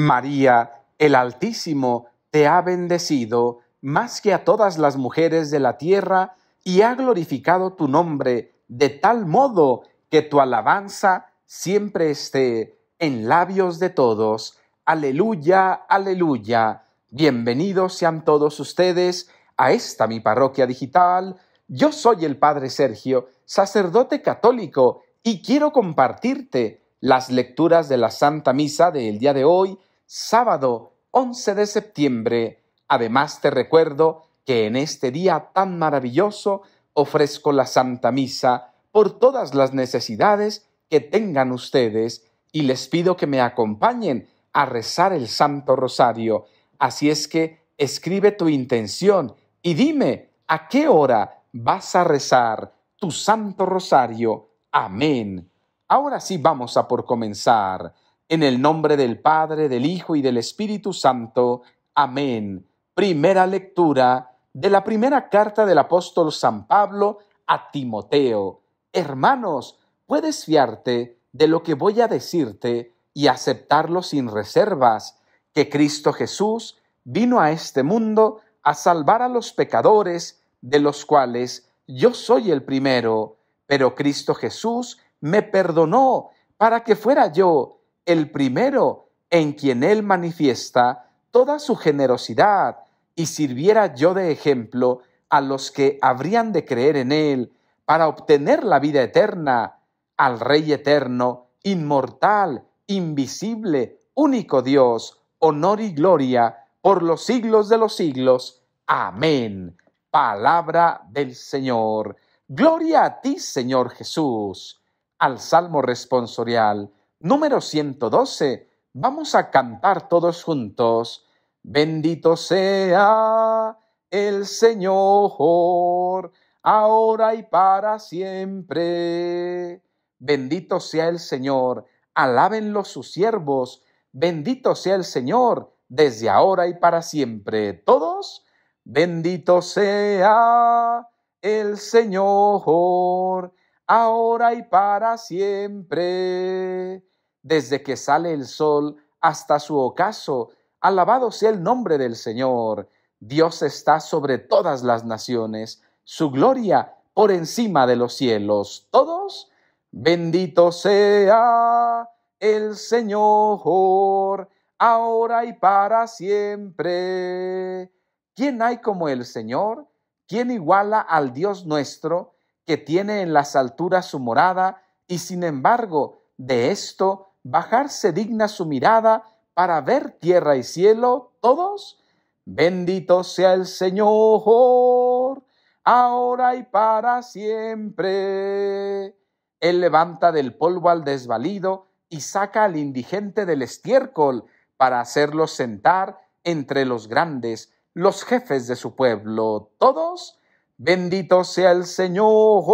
María, el Altísimo, te ha bendecido más que a todas las mujeres de la tierra y ha glorificado tu nombre de tal modo que tu alabanza siempre esté en labios de todos. Aleluya, aleluya. Bienvenidos sean todos ustedes a esta mi parroquia digital. Yo soy el Padre Sergio, sacerdote católico, y quiero compartirte las lecturas de la Santa Misa del día de hoy, sábado 11 de septiembre. Además te recuerdo que en este día tan maravilloso ofrezco la Santa Misa por todas las necesidades que tengan ustedes y les pido que me acompañen a rezar el Santo Rosario. Así es que escribe tu intención y dime a qué hora vas a rezar tu Santo Rosario. Amén. Ahora sí vamos a por comenzar. En el nombre del Padre, del Hijo y del Espíritu Santo. Amén. Primera lectura de la primera carta del apóstol San Pablo a Timoteo. Hermanos, puedes fiarte de lo que voy a decirte y aceptarlo sin reservas, que Cristo Jesús vino a este mundo a salvar a los pecadores, de los cuales yo soy el primero, pero Cristo Jesús me perdonó para que fuera yo el primero en quien Él manifiesta toda su generosidad, y sirviera yo de ejemplo a los que habrían de creer en Él para obtener la vida eterna, al Rey eterno, inmortal, invisible, único Dios, honor y gloria por los siglos de los siglos. Amén. Palabra del Señor. Gloria a ti, Señor Jesús. Al Salmo responsorial número 112. Vamos a cantar todos juntos. Bendito sea el Señor, ahora y para siempre. Bendito sea el Señor, alábenlo sus siervos. Bendito sea el Señor, desde ahora y para siempre. Todos, bendito sea el Señor, ahora y para siempre desde que sale el sol hasta su ocaso. Alabado sea el nombre del Señor. Dios está sobre todas las naciones, su gloria por encima de los cielos. Todos, bendito sea el Señor, ahora y para siempre. ¿Quién hay como el Señor? ¿Quién iguala al Dios nuestro, que tiene en las alturas su morada, y sin embargo de esto bajarse digna su mirada para ver tierra y cielo, todos, bendito sea el Señor, ahora y para siempre. Él levanta del polvo al desvalido y saca al indigente del estiércol para hacerlo sentar entre los grandes, los jefes de su pueblo. Todos, bendito sea el Señor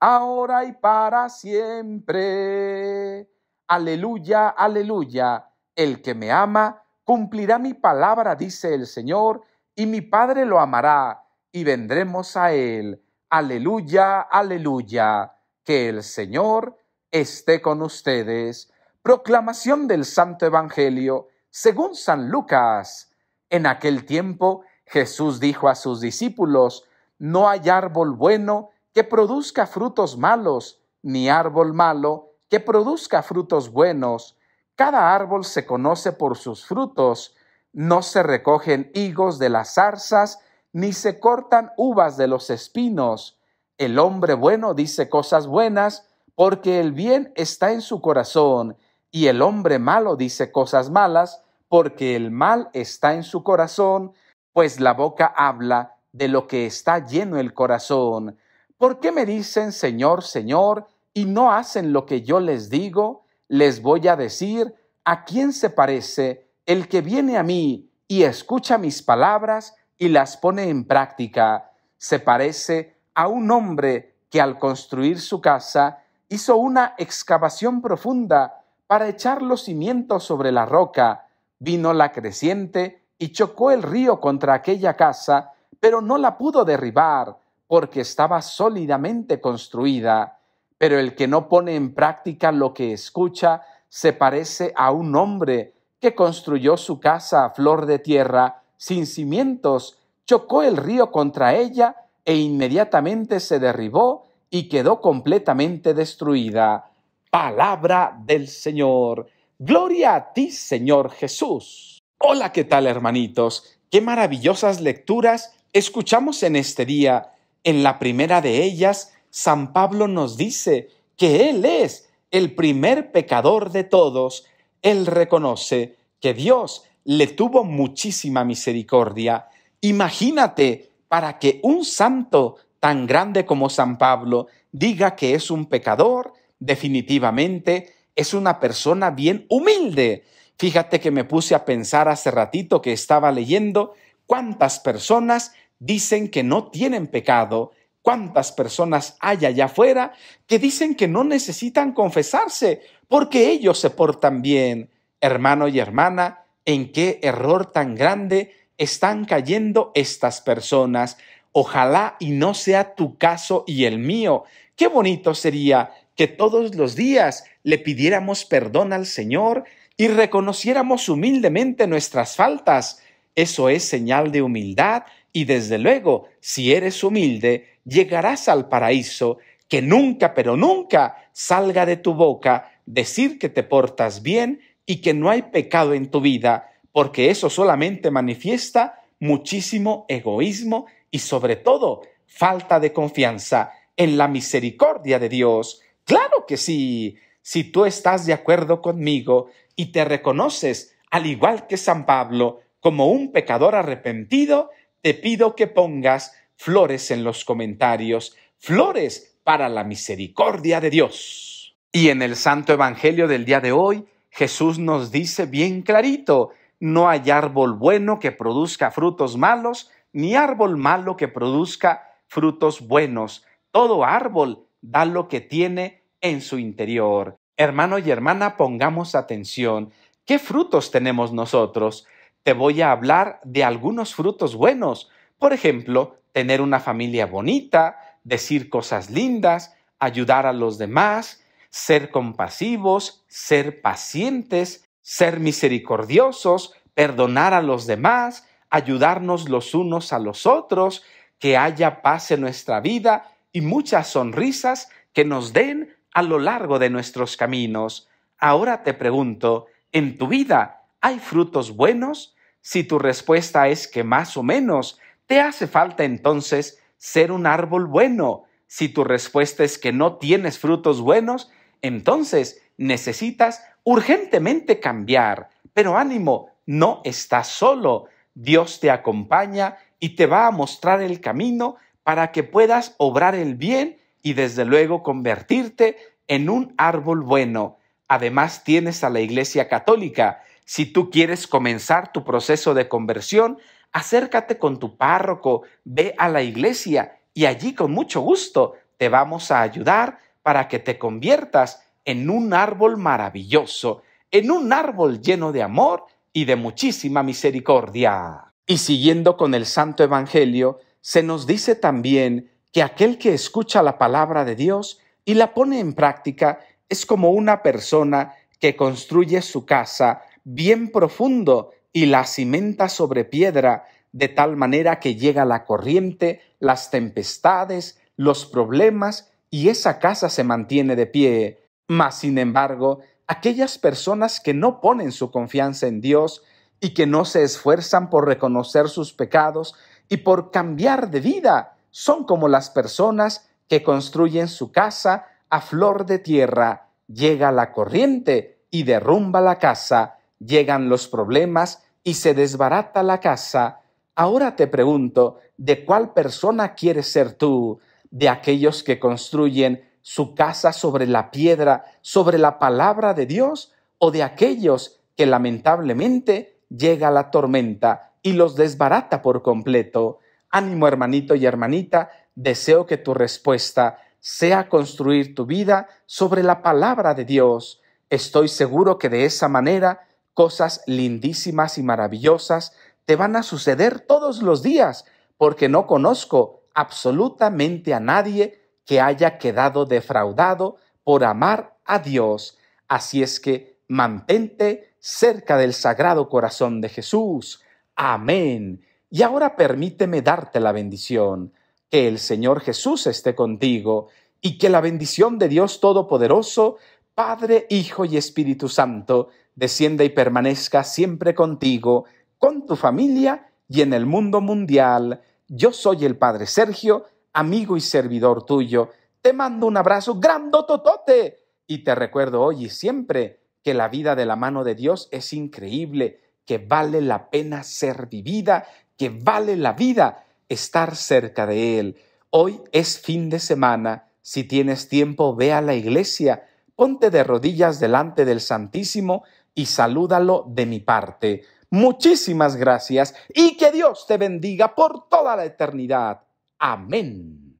ahora y para siempre. Aleluya, aleluya. El que me ama cumplirá mi palabra, dice el Señor, y mi Padre lo amará, y vendremos a él. Aleluya, aleluya. Que el Señor esté con ustedes. Proclamación del Santo Evangelio, según San Lucas. En aquel tiempo Jesús dijo a sus discípulos, No hay árbol bueno que produzca frutos malos, ni árbol malo que produzca frutos buenos. Cada árbol se conoce por sus frutos. No se recogen higos de las zarzas, ni se cortan uvas de los espinos. El hombre bueno dice cosas buenas, porque el bien está en su corazón, y el hombre malo dice cosas malas, porque el mal está en su corazón, pues la boca habla de lo que está lleno el corazón. ¿Por qué me dicen Señor, Señor y no hacen lo que yo les digo? Les voy a decir, ¿a quién se parece el que viene a mí y escucha mis palabras y las pone en práctica? Se parece a un hombre que al construir su casa hizo una excavación profunda para echar los cimientos sobre la roca. Vino la creciente y chocó el río contra aquella casa, pero no la pudo derribar porque estaba sólidamente construida, pero el que no pone en práctica lo que escucha se parece a un hombre que construyó su casa a flor de tierra, sin cimientos, chocó el río contra ella e inmediatamente se derribó y quedó completamente destruida. Palabra del Señor. Gloria a ti, Señor Jesús. Hola, ¿qué tal, hermanitos? Qué maravillosas lecturas escuchamos en este día en la primera de ellas, San Pablo nos dice que Él es el primer pecador de todos. Él reconoce que Dios le tuvo muchísima misericordia. Imagínate para que un santo tan grande como San Pablo diga que es un pecador, definitivamente es una persona bien humilde. Fíjate que me puse a pensar hace ratito que estaba leyendo cuántas personas dicen que no tienen pecado, cuántas personas hay allá afuera que dicen que no necesitan confesarse porque ellos se portan bien. Hermano y hermana, ¿en qué error tan grande están cayendo estas personas? Ojalá y no sea tu caso y el mío. Qué bonito sería que todos los días le pidiéramos perdón al Señor y reconociéramos humildemente nuestras faltas. Eso es señal de humildad y desde luego, si eres humilde, llegarás al paraíso, que nunca, pero nunca salga de tu boca decir que te portas bien y que no hay pecado en tu vida, porque eso solamente manifiesta muchísimo egoísmo y sobre todo falta de confianza en la misericordia de Dios. Claro que sí, si tú estás de acuerdo conmigo y te reconoces, al igual que San Pablo, como un pecador arrepentido, te pido que pongas flores en los comentarios, flores para la misericordia de Dios. Y en el Santo Evangelio del día de hoy, Jesús nos dice bien clarito, no hay árbol bueno que produzca frutos malos, ni árbol malo que produzca frutos buenos. Todo árbol da lo que tiene en su interior. Hermano y hermana, pongamos atención. ¿Qué frutos tenemos nosotros? te voy a hablar de algunos frutos buenos. Por ejemplo, tener una familia bonita, decir cosas lindas, ayudar a los demás, ser compasivos, ser pacientes, ser misericordiosos, perdonar a los demás, ayudarnos los unos a los otros, que haya paz en nuestra vida y muchas sonrisas que nos den a lo largo de nuestros caminos. Ahora te pregunto, ¿en tu vida hay frutos buenos? Si tu respuesta es que más o menos, te hace falta entonces ser un árbol bueno. Si tu respuesta es que no tienes frutos buenos, entonces necesitas urgentemente cambiar. Pero ánimo, no estás solo. Dios te acompaña y te va a mostrar el camino para que puedas obrar el bien y desde luego convertirte en un árbol bueno. Además tienes a la Iglesia Católica si tú quieres comenzar tu proceso de conversión, acércate con tu párroco, ve a la iglesia y allí con mucho gusto te vamos a ayudar para que te conviertas en un árbol maravilloso, en un árbol lleno de amor y de muchísima misericordia. Y siguiendo con el Santo Evangelio, se nos dice también que aquel que escucha la palabra de Dios y la pone en práctica es como una persona que construye su casa bien profundo y la cimenta sobre piedra, de tal manera que llega la corriente, las tempestades, los problemas, y esa casa se mantiene de pie. Mas, sin embargo, aquellas personas que no ponen su confianza en Dios y que no se esfuerzan por reconocer sus pecados y por cambiar de vida, son como las personas que construyen su casa a flor de tierra. Llega la corriente y derrumba la casa llegan los problemas y se desbarata la casa, ahora te pregunto, ¿de cuál persona quieres ser tú? ¿De aquellos que construyen su casa sobre la piedra, sobre la palabra de Dios, o de aquellos que lamentablemente llega la tormenta y los desbarata por completo? Ánimo hermanito y hermanita, deseo que tu respuesta sea construir tu vida sobre la palabra de Dios. Estoy seguro que de esa manera Cosas lindísimas y maravillosas te van a suceder todos los días, porque no conozco absolutamente a nadie que haya quedado defraudado por amar a Dios. Así es que mantente cerca del Sagrado Corazón de Jesús. Amén. Y ahora permíteme darte la bendición. Que el Señor Jesús esté contigo y que la bendición de Dios Todopoderoso, Padre, Hijo y Espíritu Santo, descienda y permanezca siempre contigo, con tu familia y en el mundo mundial. Yo soy el Padre Sergio, amigo y servidor tuyo. Te mando un abrazo grandototote y te recuerdo hoy y siempre que la vida de la mano de Dios es increíble, que vale la pena ser vivida, que vale la vida estar cerca de Él. Hoy es fin de semana, si tienes tiempo ve a la iglesia, ponte de rodillas delante del Santísimo y salúdalo de mi parte. Muchísimas gracias y que Dios te bendiga por toda la eternidad. Amén.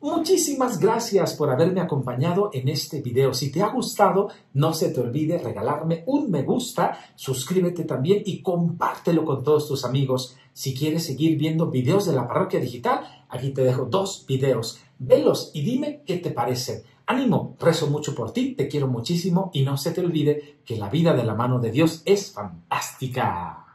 Muchísimas gracias por haberme acompañado en este video. Si te ha gustado, no se te olvide regalarme un me gusta, suscríbete también y compártelo con todos tus amigos. Si quieres seguir viendo videos de la parroquia digital, aquí te dejo dos videos. Velos y dime qué te parecen. Ánimo, rezo mucho por ti, te quiero muchísimo y no se te olvide que la vida de la mano de Dios es fantástica.